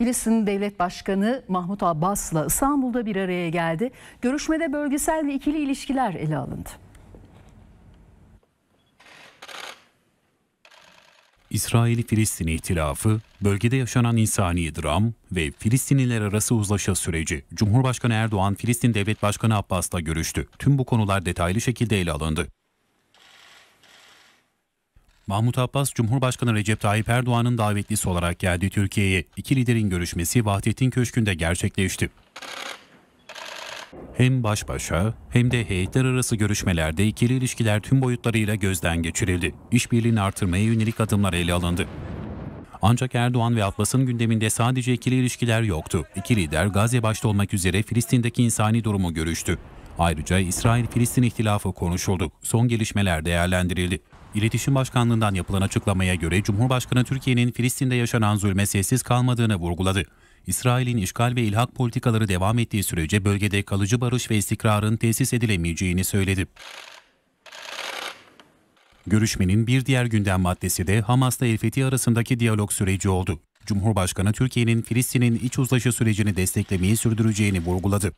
Filistin Devlet Başkanı Mahmut Abbas'la İstanbul'da bir araya geldi. Görüşmede bölgesel ve ikili ilişkiler ele alındı. İsrail-Filistin ihtilafı, bölgede yaşanan insani dram ve Filistinliler arası uzlaşı süreci. Cumhurbaşkanı Erdoğan, Filistin Devlet Başkanı Abbas'la görüştü. Tüm bu konular detaylı şekilde ele alındı. Mahmut Abbas, Cumhurbaşkanı Recep Tayyip Erdoğan'ın davetlisi olarak geldi Türkiye'ye. İki liderin görüşmesi Vahdettin Köşkü'nde gerçekleşti. Hem baş başa hem de heyetler arası görüşmelerde ikili ilişkiler tüm boyutlarıyla gözden geçirildi. İşbirliğini artırmaya yönelik adımlar ele alındı. Ancak Erdoğan ve Abbas'ın gündeminde sadece ikili ilişkiler yoktu. İki lider Gazze başta olmak üzere Filistin'deki insani durumu görüştü. Ayrıca İsrail-Filistin ihtilafı konuşuldu. Son gelişmeler değerlendirildi. İletişim Başkanlığı'ndan yapılan açıklamaya göre Cumhurbaşkanı Türkiye'nin Filistin'de yaşanan zulme sessiz kalmadığını vurguladı. İsrail'in işgal ve ilhak politikaları devam ettiği sürece bölgede kalıcı barış ve istikrarın tesis edilemeyeceğini söyledi. Görüşmenin bir diğer gündem maddesi de Hamas'la El Fethi arasındaki diyalog süreci oldu. Cumhurbaşkanı Türkiye'nin Filistin'in iç uzlaşı sürecini desteklemeyi sürdüreceğini vurguladı.